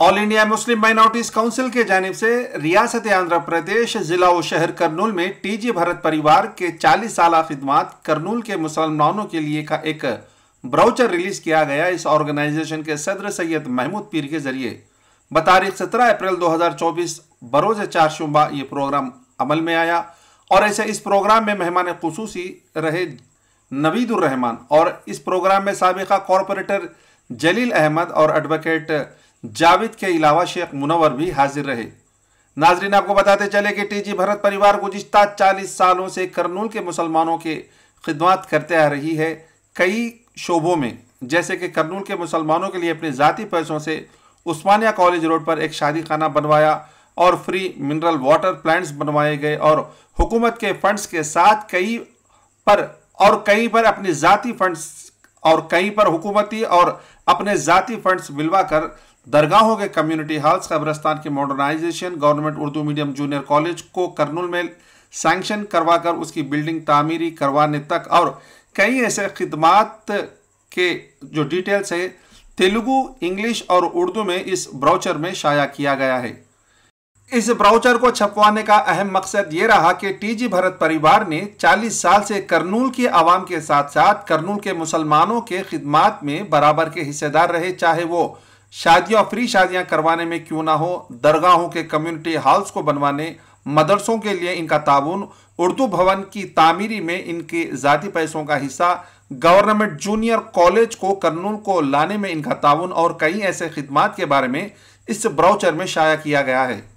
all India Muslim minorities council के जानब से रियासत आंध्र प्रदेश जिला व शहर करनूल में टीजी भारत परिवार के 40 साल खिदमत करनूल के मुसलमानों के लिए का एक ब्राउचर रिलीज किया गया इस ऑर्गेनाइजेशन के सदर सैयद महमूद पीर के जरिए बतारीख 17 अप्रैल 2024 बरोज चार शुबा ये प्रोग्राम अमल में आया और ऐसे इस प्रोग्राम में मेहमान खसूसी रहे नवीदुररहमान और इस प्रोग्राम में सबका कॉरपोरेटर जलील अहमद और एडवोकेट जावेद के अलावा शेख मुनवर भी हाजिर रहे नाजरीन आपको बताते चले कि टीजी भरत परिवार गुजशत चालीस सालों से करनूल के मुसलमानों के खिदमत करते आ रही है कई शोबों में जैसे कि करनूल के मुसलमानों के लिए अपने ज़ाती पैसों से उस्मानिया कॉलेज रोड पर एक शादी खाना बनवाया और फ्री मिनरल वाटर प्लांट्स बनवाए गए और हुकूमत के फंड्स के साथ कई पर और कहीं पर अपने जाति फंड्स और कहीं पर हुकूमती और अपने जाति फंड्स मिलवा कर दरगाहों के कम्युनिटी हॉल्स कब्रस्तान के modernisation government Urdu medium junior college को करनूल में सैंक्शन करवाकर उसकी बिल्डिंग तामीरी करवाने तक और कई ऐसे खदमात के जो डिटेल्स हैं तेलुगू इंग्लिश और उर्दू में इस ब्राउचर में शाया किया गया है इस ब्राउचर को छपवाने का अहम मकसद ये रहा कि टीजी भरत परिवार ने 40 साल से करनूल की आवाम के साथ साथ करनूल के मुसलमानों के खिदमत में बराबर के हिस्सेदार रहे चाहे वो शादियां और फ्री शादियां करवाने में क्यों ना हो दरगाहों के कम्युनिटी हॉल्स को बनवाने मदरसों के लिए इनका ताउन उर्दू भवन की तामीरी में इनके ज़ाती पैसों का हिस्सा गवर्नमेंट जूनियर कॉलेज को करनूल को लाने में इनका ताउन और कई ऐसे खिदमत के बारे में इस ब्राउचर में शाया किया गया है